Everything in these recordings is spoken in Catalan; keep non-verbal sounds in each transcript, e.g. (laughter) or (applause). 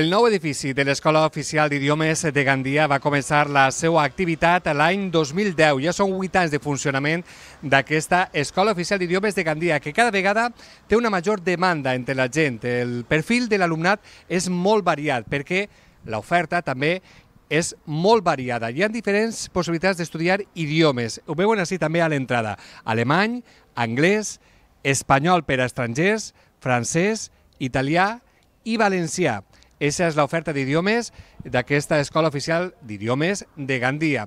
El nou edifici de l'Escola Oficial d'Idiomes de Gandia va començar la seva activitat l'any 2010. Ja són 8 anys de funcionament d'aquesta Escola Oficial d'Idiomes de Gandia, que cada vegada té una major demanda entre la gent. El perfil de l'alumnat és molt variat, perquè l'oferta també és molt variada. Hi ha diferents possibilitats d'estudiar idiomes. Ho veuen així també a l'entrada. Alemany, anglès, espanyol per a estrangers, francès, italià i valencià. Esa és l'oferta d'idiomes d'aquesta Escola Oficial d'Idiomes de Gandia.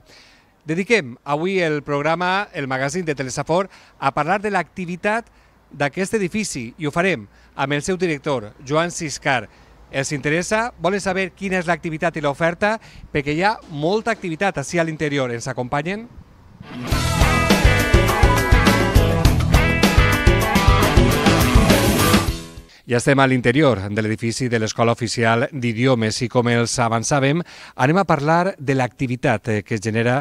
Dediquem avui el programa, el magazín de Telesafor, a parlar de l'activitat d'aquest edifici i ho farem amb el seu director, Joan Siscar. Els interessa, volen saber quina és l'activitat i l'oferta, perquè hi ha molta activitat així a l'interior. Ens acompanyen? Música Ja estem a l'interior de l'edifici de l'Escola Oficial d'Idiomes i com els avançàvem, anem a parlar de l'activitat eh, que es genera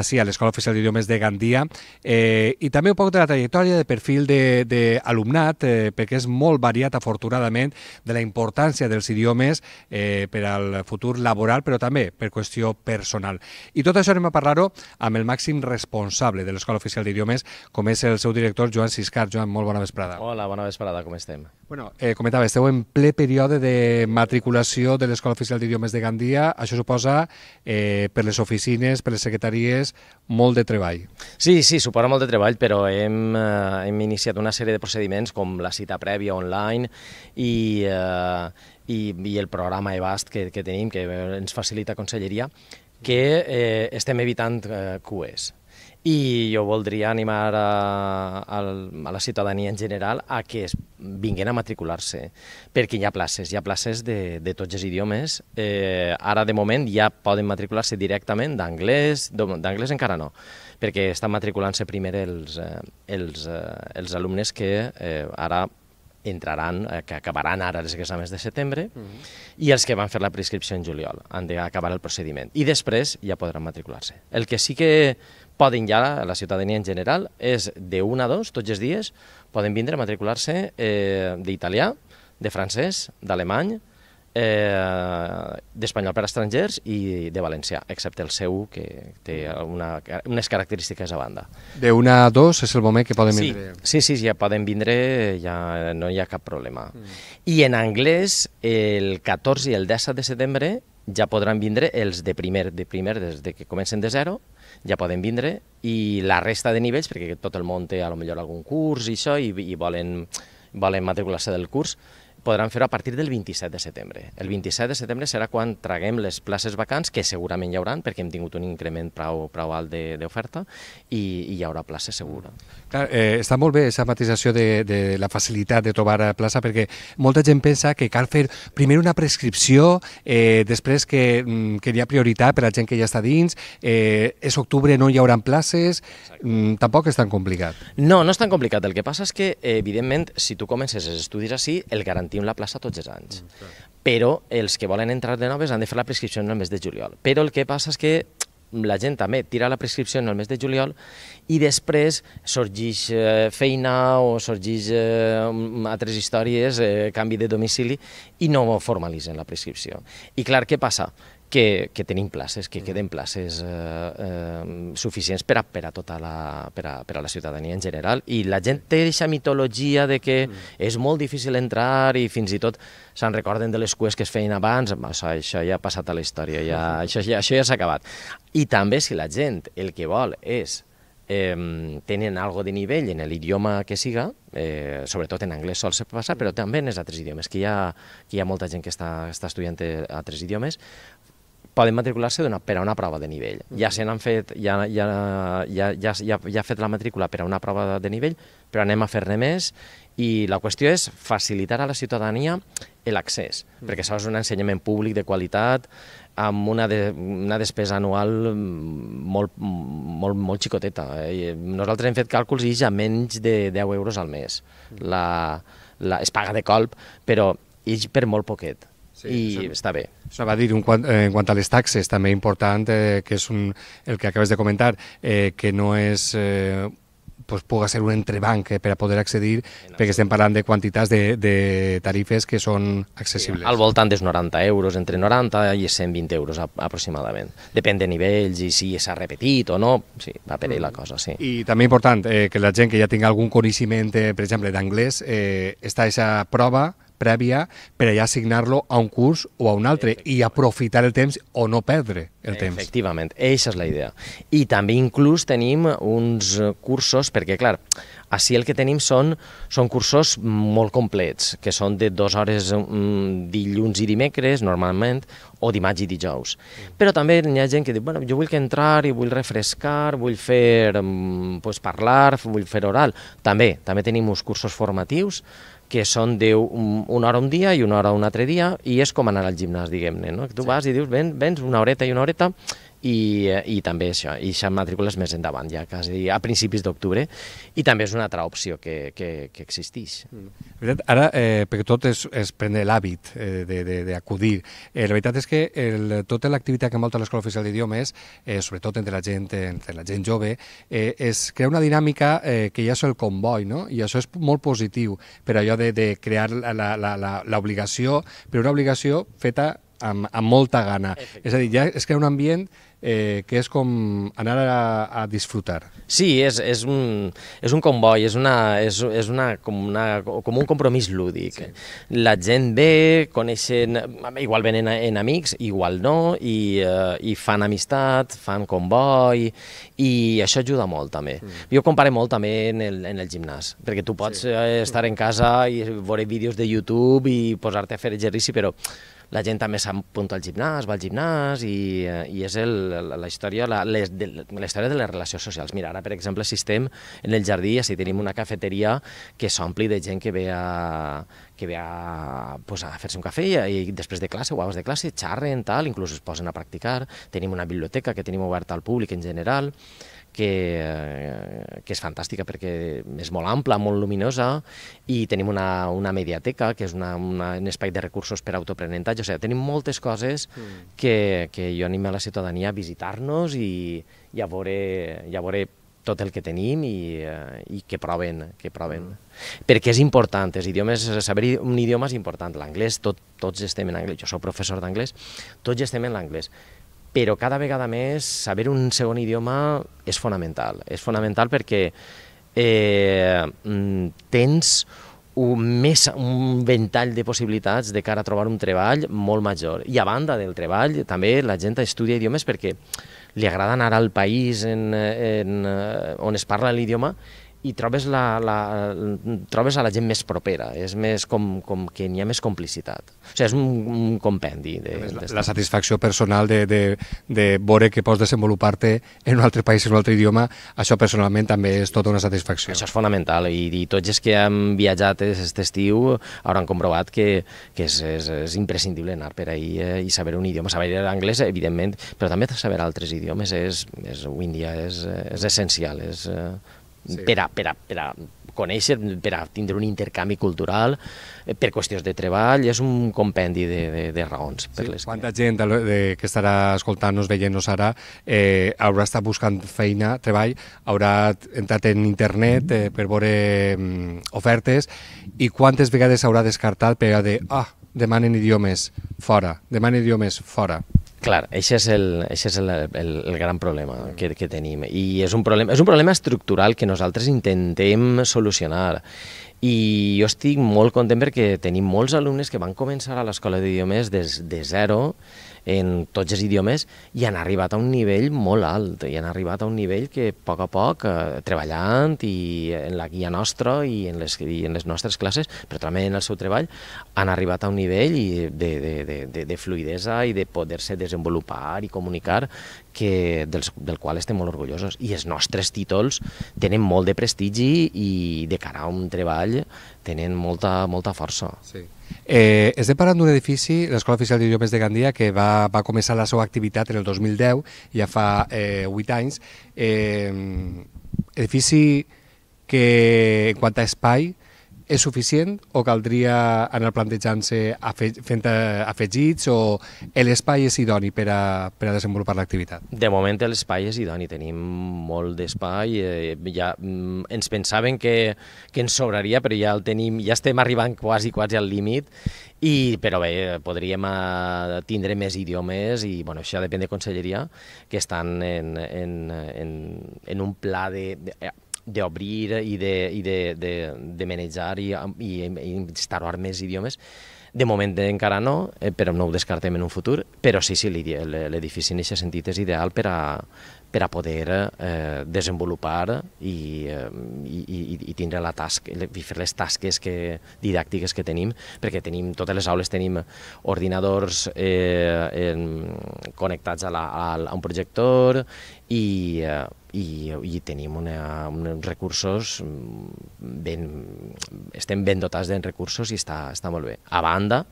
sí, a l'Escola Oficial d'Idiomes de Gandia eh, i també un poc de la trajectòria de perfil d'alumnat, eh, perquè és molt variat, afortunadament, de la importància dels idiomes eh, per al futur laboral, però també per qüestió personal. I tot això anem a parlar-ho amb el màxim responsable de l'Escola Oficial d'Idiomes, com és el seu director, Joan Siscar. Joan, molt bona vesprada. Hola, bona vesprada, com estem? Bueno, eh, comentava, esteu en ple període de matriculació de l'Escola Oficial d'Idiomes de Gandia. Això suposa eh, per les oficines, per les secretaries, molt de treball. Sí, sí, suposa molt de treball, però hem, eh, hem iniciat una sèrie de procediments com la cita prèvia online i, eh, i, i el programa EBAST que, que tenim, que ens facilita Conselleria, que eh, estem evitant eh, cues i jo voldria animar a, a, a la ciutadania en general a que es vinguin a matricular-se, perquè hi ha places, hi ha places de, de tots els idiomes. Eh, ara, de moment, ja poden matricular-se directament d'anglès, d'anglès encara no, perquè estan matriculant-se primer els, eh, els, eh, els alumnes que eh, ara entraran, eh, que acabaran ara els exàmens de setembre, mm -hmm. i els que van fer la prescripció en juliol han d'acabar el procediment. I després ja podran matricular-se. El que sí que poden ja, la, la ciutadania en general, és de 1 a 2 tots els dies, poden vindre a matricular-se eh, d'italià, de francès, d'alemany, eh, d'espanyol per a estrangers i de valencià, excepte el seu, que té una, unes característiques a banda. De 1 a 2 és el moment que poden vindre? Sí, sí, sí ja poden vindre, ja no hi ha cap problema. Mm. I en anglès, el 14 i el 17 de setembre ja podran vindre els de primer, de primer des de que comencen de zero, ja poden vindre, i la resta de nivells, perquè tot el món té a lo millor algun curs i això, i, i volen, volen matricular-se del curs, podran fer-ho a partir del 27 de setembre. El 27 de setembre serà quan traguem les places vacants, que segurament hi hauran, perquè hem tingut un increment prou, prou alt d'oferta, i, i hi haurà plaça segura. Mm. Clar, eh, està molt bé aquesta matització de, de la facilitat de trobar plaça, perquè molta gent pensa que cal fer primer una prescripció, eh, després que, mm, que hi ha prioritat per a la gent que ja està dins, eh, és octubre, no hi haurà places, Exacte. Mm, tampoc és tan complicat. No, no és tan complicat. El que passa és que, evidentment, si tu comences els estudis així, el garantir repetim la plaça tots els anys. Mm, Però els que volen entrar de noves han de fer la prescripció en el mes de juliol. Però el que passa és que la gent també tira la prescripció en el mes de juliol i després sorgeix eh, feina o sorgeix eh, altres històries, eh, canvi de domicili, i no formalitzen la prescripció. I clar, què passa? que, que tenim places, que mm. queden places eh, eh, suficients per a, per a tota la, per a, per a la ciutadania en general. I la gent té aquesta mitologia de que mm. és molt difícil entrar i fins i tot se'n recorden de les cues que es feien abans. Això, això ja ha passat a la història, ja, (laughs) això, ja, això ja s'ha acabat. I també si la gent el que vol és eh, tenen algo de nivell en l'idioma que siga, eh, sobretot en anglès sol ser passar, però mm. també en els altres idiomes, que hi ha, que hi ha molta gent que està, està estudiant eh, altres idiomes, poden matricular-se per a una prova de nivell. Mm. Ja se n'han fet, ja, ja, ja, ja, ja, ja ha fet la matrícula per a una prova de nivell, però anem a fer-ne més i la qüestió és facilitar a la ciutadania l'accés, mm. perquè això és un ensenyament públic de qualitat, amb una, de, una despesa anual molt, molt, molt xicoteta. Eh? Nosaltres hem fet càlculs i ja menys de 10 euros al mes. Mm. La, la, es paga de colp, però és per molt poquet. Sí, i sí. està bé. va dir, un, eh, en quant a les taxes, també important, eh, que és un, el que acabes de comentar, eh, que no és... Eh, pues, puga ser un entrebanc eh, per a poder accedir, perquè estem parlant de quantitats de, de tarifes que són accessibles. Sí, al voltant dels 90 euros, entre 90 i 120 euros aproximadament. Depèn de nivells i si s'ha repetit o no, sí, va per ahí la mm. cosa, sí. I també important eh, que la gent que ja tingui algun coneixement, eh, per exemple, d'anglès, eh, està aquesta prova prèvia per allà assignar-lo a un curs o a un altre i aprofitar el temps o no perdre el temps. Efectivament, aquesta és la idea. I també inclús tenim uns cursos, perquè clar, així el que tenim són, són cursos molt complets, que són de dues hores mm, dilluns i dimecres, normalment, o dimarts i dijous. Mm. Però també hi ha gent que diu, bueno, jo vull que entrar i vull refrescar, vull fer mm, pues, parlar, vull fer oral. També, també tenim uns cursos formatius que són, deu, una hora un dia i una hora un altre dia, i és com anar al gimnàs, diguem-ne, no? Tu sí. vas i dius, vens, vens una horeta i una horeta, i, i també això, i això matrícules més endavant, ja quasi a principis d'octubre, i també és una altra opció que, que, que existeix. Mm. Ara, eh, perquè tot es, es pren l'hàbit eh, d'acudir. Eh, la veritat és que el, tota l'activitat que envolta l'Escola Oficial d'Idiomes, eh, sobretot entre la gent, entre la gent jove, eh, és crea una dinàmica eh, que ja és el comboi, no? i això és molt positiu per allò de, de crear l'obligació, però una obligació feta amb, amb molta gana. És a dir, ja es crea un ambient eh, que és com anar a, a disfrutar. Sí, és, és, un, és un comboi, és, una, és, és una, com, una, com un compromís lúdic. Sí. La gent ve, coneixen, igual venen en amics, igual no, i, eh, i fan amistat, fan comboi, i això ajuda molt també. Mm. Jo compare molt també en el, en el gimnàs, perquè tu pots sí. Eh, estar en casa i veure vídeos de YouTube i posar-te a fer exercici, però la gent també s'apunta al gimnàs, va al gimnàs i, eh, i és el, la, la història la, les, de, la història de les relacions socials. Mira, ara, per exemple, si estem en el jardí, si tenim una cafeteria que s'ompli de gent que ve a, que ve a, pues, a fer-se un cafè i, i després de classe o abans de classe xarren, tal, inclús es posen a practicar. Tenim una biblioteca que tenim oberta al públic en general que, eh, que és fantàstica perquè és molt ampla, molt luminosa i tenim una, una mediateca que és una, una, un espai de recursos per autoprenentatge, o sigui, tenim moltes coses mm. que, que jo animo a la ciutadania a visitar-nos i, i a veure, i a veure tot el que tenim i, eh, i que proven, que proven. Mm. Perquè és important, els idiomes, saber un idioma és important, l'anglès, tot, tots estem en anglès, jo sóc professor d'anglès, tots estem en l'anglès, però cada vegada més saber un segon idioma és fonamental. És fonamental perquè eh, mm, tens un, més, un ventall de possibilitats de cara a trobar un treball molt major. I a banda del treball, també la gent estudia idiomes perquè li agrada anar al país en, en, eh, on es parla l'idioma i trobes, la, la, trobes a la gent més propera, és més com, com que n'hi ha més complicitat. O sigui, és un, un compendi. De, la, la satisfacció personal de, de, de veure que pots desenvolupar-te en un altre país, en un altre idioma, això personalment també és tota una satisfacció. Això és fonamental i, i tots els que han viatjat aquest estiu hauran comprovat que, que és, és, és imprescindible anar per ahir eh, i saber un idioma, saber l'anglès, evidentment, però també saber altres idiomes és, és avui en dia és, eh, és essencial, és eh, per, a, per, a, per a conèixer, per a tindre un intercanvi cultural, eh, per qüestions de treball, és un compendi de, de, de raons. Per sí, les quanta que... gent de, que estarà escoltant-nos, veient-nos ara, eh, haurà estat buscant feina, treball, haurà entrat en internet eh, per veure mm, ofertes, i quantes vegades haurà descartat per de, ah, demanen idiomes, fora, demanen idiomes, fora. Clar, això és el, això és el, el, el gran problema que, que tenim. I és un problema, és un problema estructural que nosaltres intentem solucionar i jo estic molt content perquè tenim molts alumnes que van començar a l'escola d'idiomes des de zero en tots els idiomes i han arribat a un nivell molt alt i han arribat a un nivell que a poc a poc eh, treballant i en la guia nostra i en, les, i en les nostres classes però també en el seu treball han arribat a un nivell i de, de, de, de, de fluidesa i de poder-se desenvolupar i comunicar que, dels, del qual estem molt orgullosos. I els nostres títols tenen molt de prestigi i de cara a un treball tenen molta, molta força. Sí. Eh, estem parlant d'un edifici, l'Escola Oficial d'Idiomes de Gandia, que va, va començar la seva activitat en el 2010, ja fa eh, 8 anys. Eh, edifici que, en quant a espai, és suficient o caldria anar plantejant-se fent eh, afegits o l'espai és idoni per a, per a desenvolupar l'activitat? De moment l'espai és idoni, tenim molt d'espai, eh, ja mm, ens pensaven que, que ens sobraria, però ja el tenim, ja estem arribant quasi, quasi al límit i, però bé, podríem a, eh, tindre més idiomes i bueno, això depèn de Conselleria, que estan en, en, en, en un pla de, de de i de, i de, de, de manejar i, i, i instaurar més idiomes. De moment encara no, eh, però no ho descartem en un futur, però sí, sí, l'edifici en aquest sentit és ideal per a, per a poder eh, desenvolupar i, eh, i, i tindre la tasca, i fer les tasques que, didàctiques que tenim, perquè tenim totes les aules tenim ordinadors eh, en, connectats a, la, a, un projector i, eh, i, i tenim una, uns recursos ben... estem ben dotats de recursos i està, està molt bé. A banda,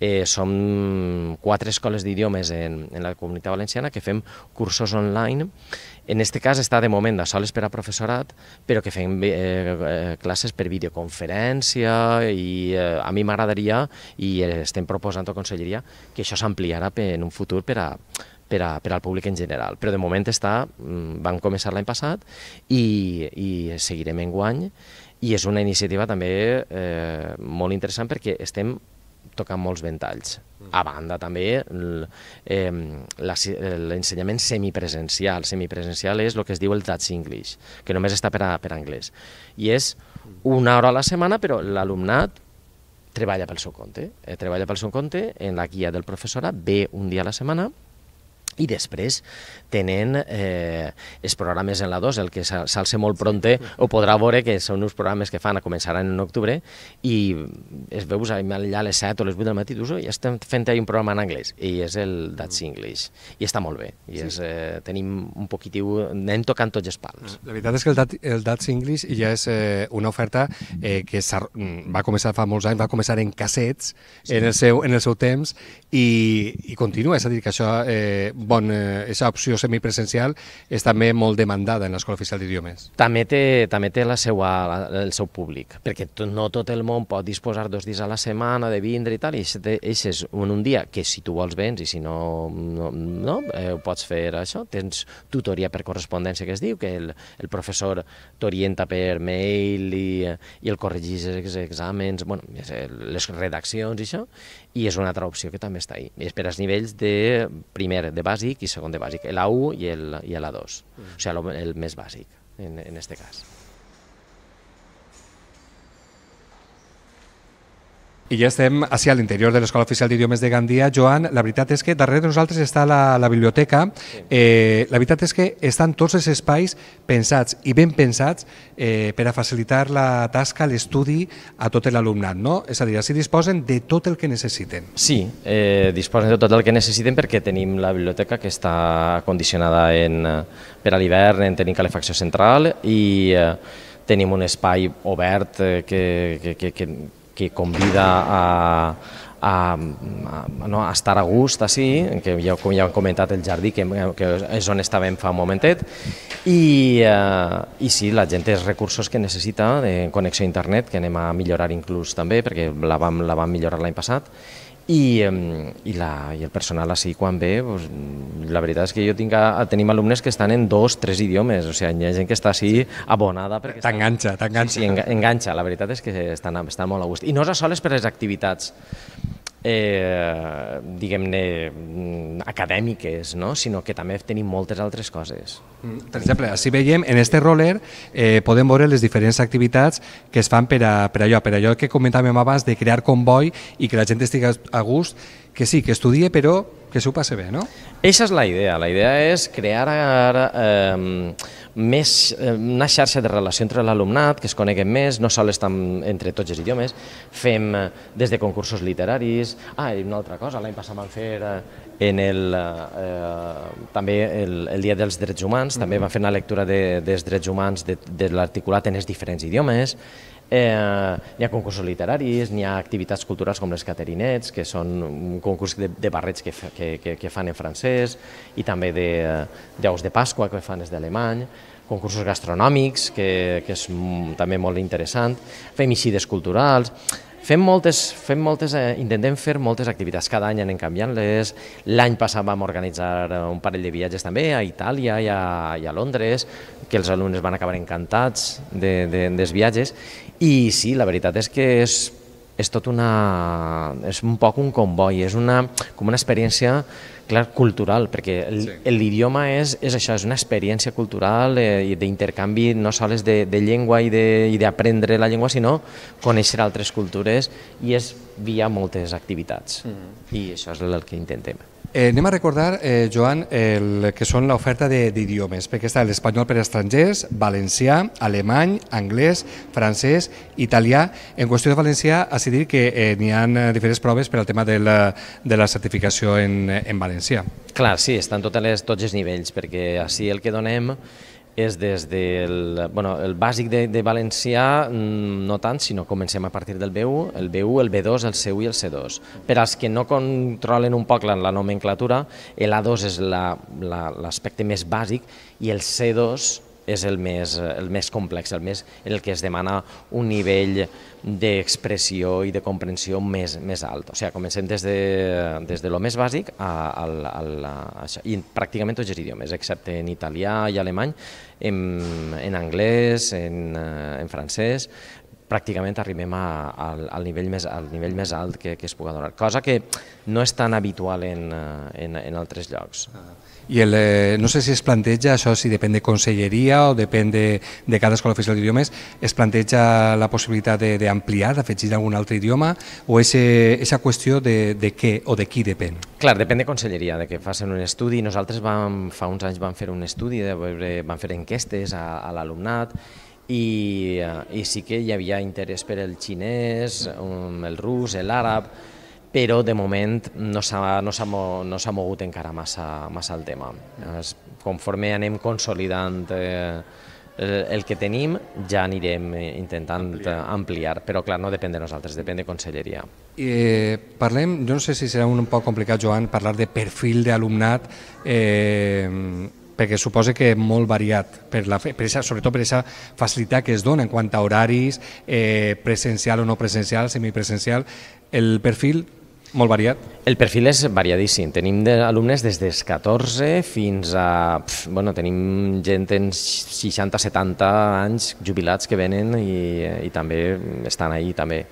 Eh, som quatre escoles d'idiomes en, en la comunitat valenciana que fem cursos online. En aquest cas està de moment de soles per a professorat, però que fem eh, eh, classes per videoconferència i eh, a mi m'agradaria, i estem proposant a Conselleria, que això s'ampliarà en un futur per a, per, a, per al públic en general. Però de moment està, mm, van començar l'any passat i, i seguirem en guany i és una iniciativa també eh, molt interessant perquè estem toca molts ventalls. A banda, també, l'ensenyament semipresencial. Semipresencial és el que es diu el Dutch English, que només està per, a, per anglès. I és una hora a la setmana, però l'alumnat treballa pel seu compte. Eh? Treballa pel seu compte en la guia del professorat, ve un dia a la setmana, i després tenen eh, els programes en la 2, el que s'alça molt pronte, ho podrà veure que són uns programes que fan, a començaran en octubre, i es veus allà a les 7 o les 8 del matí, dius, ja estem fent un programa en anglès, i és el That's mm. English, i està molt bé, i és, eh, tenim un poquitiu, anem tocant tots els pals. La veritat és que el, That, el That's English ja és eh, una oferta eh, que mm, va començar fa molts anys, va començar en cassets, sí. en, el seu, en el seu temps, i, i continua, és a dir, que això eh, bon, eh, esa opció semipresencial és també molt demandada en l'Escola Oficial d'Idiomes. També té, també té la seua, la, el seu públic, perquè no tot el món pot disposar dos dies a la setmana de vindre i tal, i és és un, un dia que si tu vols vens i si no, no, no eh, ho pots fer això, tens tutoria per correspondència que es diu, que el, el professor t'orienta per mail i, i el corregís els exàmens, bueno, les redaccions i això, i és una altra opció que també està ahí. És per als nivells de primer de bàsic i segon de bàsic, l'A1 i l'A2, mm. o sigui, el, el més bàsic en, en este cas. I ja estem així a l'interior de l'Escola Oficial d'Idiomes de Gandia. Joan, la veritat és que darrere de nosaltres està la, la biblioteca. Eh, la veritat és que estan tots els espais pensats i ben pensats eh, per a facilitar la tasca, l'estudi a tot l'alumnat, no? És a dir, així disposen de tot el que necessiten. Sí, eh, disposen de tot el que necessiten perquè tenim la biblioteca que està condicionada en, eh, per a l'hivern, en tenir calefacció central i eh, tenim un espai obert eh, que, que, que, que que convida a, a, a, no, a estar a gust així, que ja, com ja hem comentat el jardí, que, que és on estàvem fa un momentet, i, eh, i sí, la gent té els recursos que necessita de connexió a internet, que anem a millorar inclús també, perquè la vam, la vam millorar l'any passat, i, i, la, i el personal així quan ve, pues, la veritat és que jo tinc a, a, tenim alumnes que estan en dos, tres idiomes, o sigui, hi ha gent que està així abonada. perquè T'enganxa, t'enganxa. Sí, sí, enganxa, la veritat és que estan, estan molt a gust. I no és a soles per les activitats, eh, diguem-ne, mm, acadèmiques, no? sinó que també tenim moltes altres coses. Mm, per exemple, si veiem, en este roller eh, podem veure les diferents activitats que es fan per, a, per allò, per allò que comentàvem abans de crear comboi i que la gent estigui a gust, que sí, que estudie, però que s'ho passe bé, no? Eixa és la idea. La idea és crear ara, eh, més, eh, una xarxa de relació entre l'alumnat, que es coneguem més, no sols estan entre tots els idiomes, fem eh, des de concursos literaris, ah, i una altra cosa, l'any passat vam fer eh, en el, eh, també el, el Dia dels Drets Humans, mm -hmm. també mm-hmm. vam fer una lectura de, dels drets humans de, de l'articulat en els diferents idiomes, Eh, n'hi ha concursos literaris, n'hi ha activitats culturals com les Caterinets, que són un concurs de, de barrets que, fa, que, que, que fan en francès, i també d'aus de, de Pasqua que fan des d'alemany, concursos gastronòmics, que, que és també molt interessant, fem culturals, Fem moltes, fem moltes, eh, intentem fer moltes activitats, cada any anem canviant-les. L'any passat vam organitzar eh, un parell de viatges també a Itàlia i a, i a Londres, que els alumnes van acabar encantats de, de, dels viatges. I sí, la veritat és que és és tot una... és un poc un comboi, és una, com una experiència clar, cultural, perquè l'idioma sí. és, és això, és una experiència cultural eh, d'intercanvi no sols de, de llengua i d'aprendre la llengua, sinó conèixer altres cultures i és via moltes activitats. Mm -hmm. I això és el que intentem. Eh, anem a recordar, eh, Joan, el que són l'oferta d'idiomes, perquè està l'espanyol per estrangers, valencià, alemany, anglès, francès, italià. En qüestió de valencià, has de dir que eh, n'hi ha eh, diferents proves per al tema de la, de la certificació en, en valencià. Clar, sí, estan totes les, tots els nivells, perquè així el que donem és des del... Bueno, el bàsic de, de valencià mm, no tant, sinó comencem a partir del B1, el B1, el B2, el C1 i el C2. Per als que no controlen un poc la, la nomenclatura, l'A2 és l'aspecte més bàsic i el C2 és el més, el més complex, el més, el que es demana un nivell d'expressió i de comprensió més, més alt. O sigui, comencem des de, des de lo més bàsic a, a, a, a, això. i pràcticament tots els idiomes, excepte en italià i alemany, en, en anglès, en, eh, en francès, pràcticament arribem a, a, al, nivell més, al nivell més alt que, que es puga donar, cosa que no és tan habitual en, eh, en, en altres llocs. Ah i el, eh, no sé si es planteja, això si depèn de conselleria o depèn de, de cada escola oficial d'idiomes, es planteja la possibilitat d'ampliar, d'afegir algun altre idioma, o és aquesta qüestió de, de què o de qui depèn? Clar, depèn de conselleria, de que facin un estudi. Nosaltres vam, fa uns anys vam fer un estudi, de veure, vam fer enquestes a, a l'alumnat, i, eh, i sí que hi havia interès per el xinès, um, el rus, l'àrab, però de moment no s'ha no no mogut encara massa, massa el tema. Es, conforme anem consolidant eh, eh, el que tenim, ja anirem intentant ampliar. ampliar, però clar, no depèn de nosaltres, depèn de Conselleria. Eh, parlem, jo no sé si serà un poc complicat, Joan, parlar de perfil d'alumnat, eh, perquè suposa que és molt variat, per la, per esa, sobretot per aquesta facilitat que es dona en quant a horaris, eh, presencial o no presencial, semipresencial, el perfil molt variat. El perfil és variadíssim. Tenim alumnes des dels 14 fins a... Pf, bueno, tenim gent en 60-70 anys jubilats que venen i, i també estan ahí també.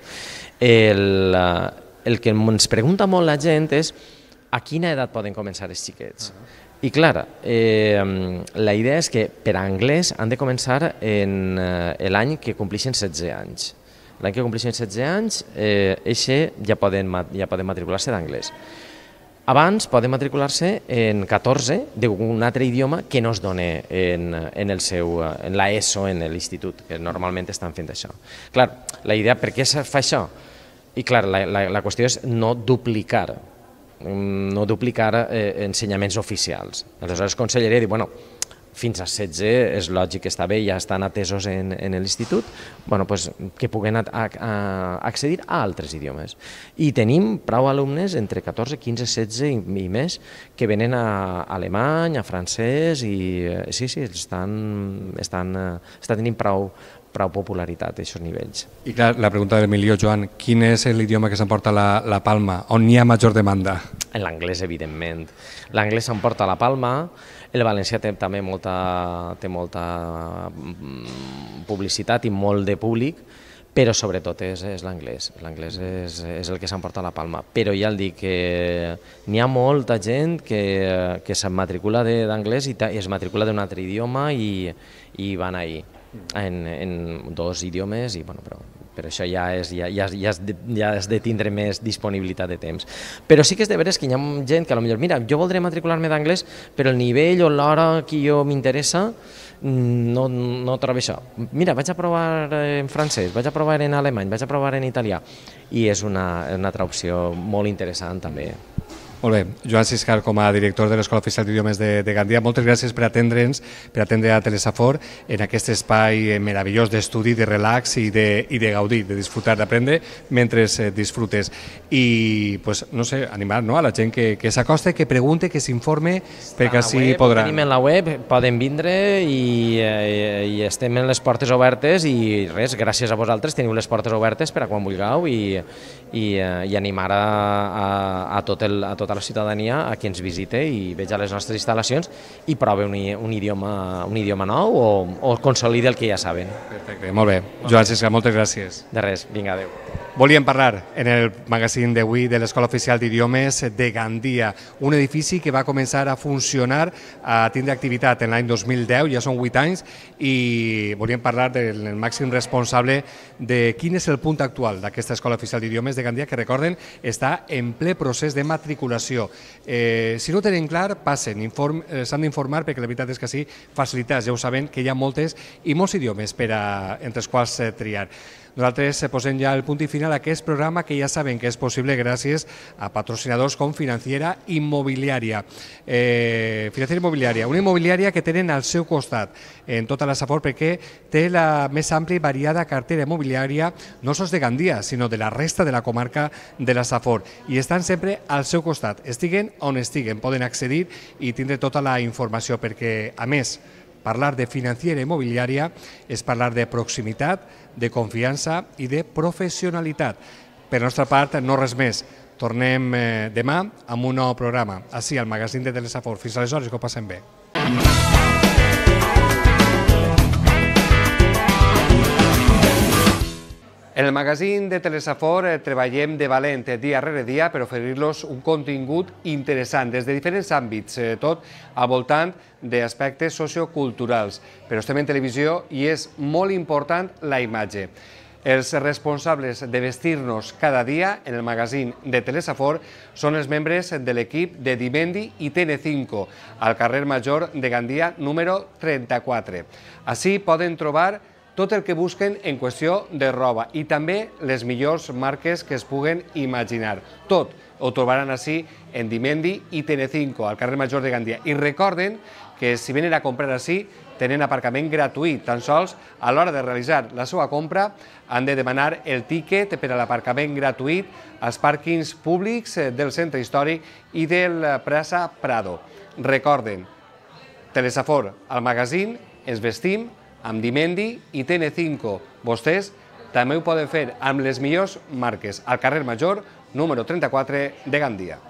El, eh, el que ens pregunta molt la gent és a quina edat poden començar els xiquets. Uh ah. -huh. I clar, eh, la idea és que per anglès han de començar en eh, l'any que compleixen 16 anys l'any que compleixen 16 anys, eh, eixe ja poden, ja poden matricular-se d'anglès. Abans poden matricular-se en 14 d'un altre idioma que no es dona en, en, el seu, en l'ESO, en l'institut, que normalment estan fent això. Clar, la idea, per què se fa això? I clar, la, la, la qüestió és no duplicar, mm, no duplicar eh, ensenyaments oficials. Aleshores, conselleria diu, bueno, fins a 16 és lògic que està bé, ja estan atesos en, en l'institut, bueno, pues, que puguen a, a, a accedir a altres idiomes. I tenim prou alumnes entre 14, 15, 16 i, i més que venen a alemany, a francès i eh, sí, sí, estan, estan, eh, estan tenint prou, prou popularitat a aquests nivells. I clar, la pregunta del milió, Joan, quin és l'idioma que s'emporta la, la palma? On n'hi ha major demanda? En l'anglès, evidentment. L'anglès s'emporta la palma, el valencià té també molta, té molta mm, publicitat i molt de públic, però sobretot és, és l'anglès. L'anglès és, és el que s'emporta la palma. Però ja el dic que n'hi ha molta gent que, que se'n matricula d'anglès i, i es matricula d'un altre idioma i, i van ahir en, en dos idiomes i bueno, però per això ja, és, ja, ja, ja, has de, ja has de tindre més disponibilitat de temps. Però sí que és de veres que hi ha gent que a lo millor, mira, jo voldré matricular-me d'anglès, però el nivell o l'hora que jo m'interessa mm, no, no trobo això. Mira, vaig a provar en francès, vaig a provar en alemany, vaig a provar en italià, i és una, una altra opció molt interessant també. Molt bé. Joan Siscar, com a director de l'Escola Oficial d'Idiomes de, de Gandia, moltes gràcies per atendre'ns, per atendre a Telesafor en aquest espai eh, meravellós d'estudi, de relax i de, i de gaudir, de disfrutar, d'aprendre mentre eh, disfrutes. I, pues, no sé, animar no? a la gent que, que s'acosta, que pregunte, que s'informe, perquè així podrà... Tenim en la web, poden vindre i, i, eh, i estem en les portes obertes i res, gràcies a vosaltres teniu les portes obertes per a quan vulgueu i, i, i animar a, a, a tot el, a tot tota la ciutadania a qui ens visite i veja les nostres instal·lacions i prove un, un, idioma, un idioma nou o, o consolide el que ja saben. Perfecte, molt bé. Joan Cesca, moltes gràcies. De res, vinga, adeu. Volíem parlar en el magazín d'avui de l'Escola Oficial d'Idiomes de Gandia, un edifici que va començar a funcionar, a tindre activitat en l'any 2010, ja són 8 anys, i volíem parlar del màxim responsable de quin és el punt actual d'aquesta Escola Oficial d'Idiomes de Gandia, que recorden, està en ple procés de matriculació col·laboració. Eh, si no ho tenen clar, passen, eh, s'han d'informar perquè la veritat és que sí, facilitats, ja ho sabem, que hi ha moltes i molts idiomes per a, entre els quals eh, triar. Nosaltres posem ja el punt i final a aquest programa que ja saben que és possible gràcies a patrocinadors com Financiera Immobiliària. Eh, Financiera Immobiliària, una immobiliària que tenen al seu costat en tota la Safor perquè té la més àmplia i variada cartera immobiliària no sols de Gandia, sinó de la resta de la comarca de la Safor i estan sempre al seu costat. Estiguen on estiguen, poden accedir i tindre tota la informació perquè, a més, Parlar de financiera immobiliària és parlar de proximitat, de confiança i de professionalitat. Per nostra part, no res més. Tornem eh, demà amb un nou programa, així al magazín de Telesafor. Fins aleshores, que ho passem bé. En el magazín de Telesafor eh, treballem de valent dia rere dia per oferir-los un contingut interessant des de diferents àmbits, eh, tot al voltant d'aspectes socioculturals. Però estem en televisió i és molt important la imatge. Els responsables de vestir-nos cada dia en el magazín de Telesafor són els membres de l'equip de Dimendi i tn 5 al carrer Major de Gandia número 34. Així poden trobar tot el que busquen en qüestió de roba i també les millors marques que es puguen imaginar. Tot ho trobaran així en Dimendi i TN5, al carrer Major de Gandia. I recorden que si venen a comprar així, tenen aparcament gratuït. Tan sols, a l'hora de realitzar la seva compra, han de demanar el tiquet per a l'aparcament gratuït als pàrquings públics eh, del centre històric i de la plaça Prado. Recorden, Telesafor al magazín, ens vestim, amb Dimendi i Tn5. Vostès també ho poden fer amb les millors marques al carrer Major, número 34 de Gandia.